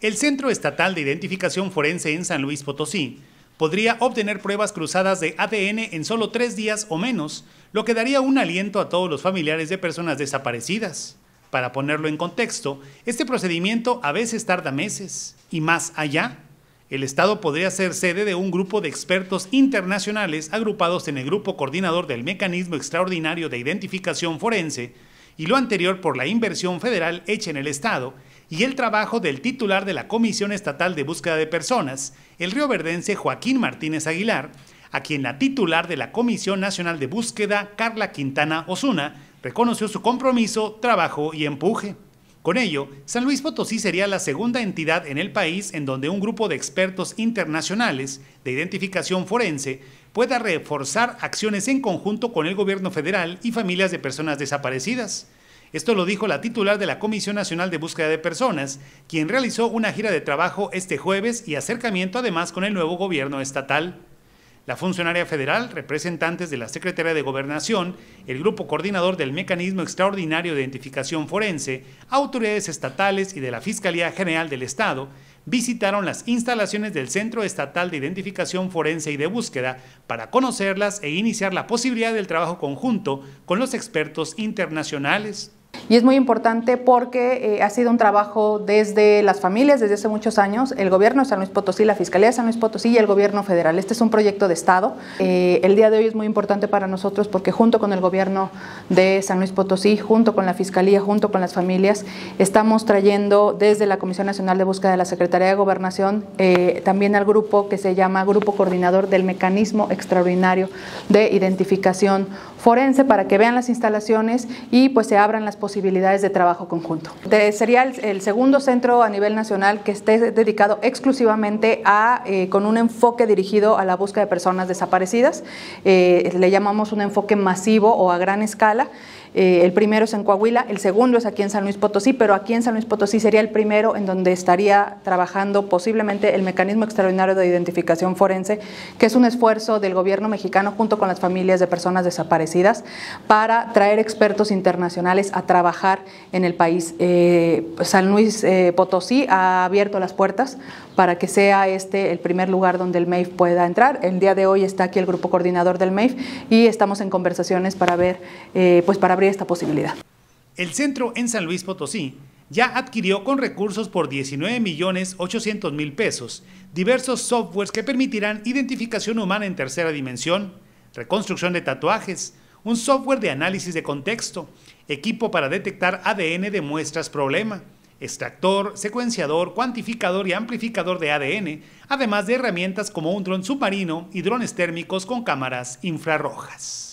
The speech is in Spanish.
El Centro Estatal de Identificación Forense en San Luis Potosí podría obtener pruebas cruzadas de ADN en solo tres días o menos, lo que daría un aliento a todos los familiares de personas desaparecidas. Para ponerlo en contexto, este procedimiento a veces tarda meses y más allá. El Estado podría ser sede de un grupo de expertos internacionales agrupados en el Grupo Coordinador del Mecanismo Extraordinario de Identificación Forense, y lo anterior por la inversión federal hecha en el Estado y el trabajo del titular de la Comisión Estatal de Búsqueda de Personas, el rioverdense Joaquín Martínez Aguilar, a quien la titular de la Comisión Nacional de Búsqueda, Carla Quintana Osuna, reconoció su compromiso, trabajo y empuje. Con ello, San Luis Potosí sería la segunda entidad en el país en donde un grupo de expertos internacionales de identificación forense pueda reforzar acciones en conjunto con el gobierno federal y familias de personas desaparecidas. Esto lo dijo la titular de la Comisión Nacional de Búsqueda de Personas, quien realizó una gira de trabajo este jueves y acercamiento además con el nuevo gobierno estatal la funcionaria federal, representantes de la Secretaría de Gobernación, el grupo coordinador del Mecanismo Extraordinario de Identificación Forense, autoridades estatales y de la Fiscalía General del Estado, visitaron las instalaciones del Centro Estatal de Identificación Forense y de Búsqueda para conocerlas e iniciar la posibilidad del trabajo conjunto con los expertos internacionales. Y es muy importante porque eh, ha sido un trabajo desde las familias, desde hace muchos años, el gobierno de San Luis Potosí, la Fiscalía de San Luis Potosí y el gobierno federal. Este es un proyecto de Estado. Eh, el día de hoy es muy importante para nosotros porque junto con el gobierno de San Luis Potosí, junto con la Fiscalía, junto con las familias, estamos trayendo desde la Comisión Nacional de Búsqueda de la Secretaría de Gobernación eh, también al grupo que se llama Grupo Coordinador del Mecanismo Extraordinario de Identificación Forense para que vean las instalaciones y pues se abran las posibilidades posibilidades de trabajo conjunto. sería el, segundo centro a nivel nacional que esté dedicado exclusivamente a, eh, con un enfoque dirigido a la búsqueda de personas desaparecidas. Eh, le llamamos un enfoque masivo o a gran escala. Eh, el primero es en Coahuila, el segundo es aquí en San Luis Potosí, pero aquí en San Luis Potosí sería el primero en donde estaría trabajando posiblemente el mecanismo extraordinario de identificación forense, que es un esfuerzo del gobierno mexicano junto con las familias de personas desaparecidas para traer expertos internacionales a trabajar en el país. Eh, San Luis eh, Potosí ha abierto las puertas para que sea este el primer lugar donde el MEIF pueda entrar. El día de hoy está aquí el grupo coordinador del MEIF y estamos en conversaciones para ver, pues para abrir esta posibilidad. El centro en San Luis Potosí ya adquirió con recursos por 19 millones 800 mil pesos diversos softwares que permitirán identificación humana en tercera dimensión, reconstrucción de tatuajes, un software de análisis de contexto, equipo para detectar ADN de muestras problema, extractor, secuenciador, cuantificador y amplificador de ADN, además de herramientas como un dron submarino y drones térmicos con cámaras infrarrojas.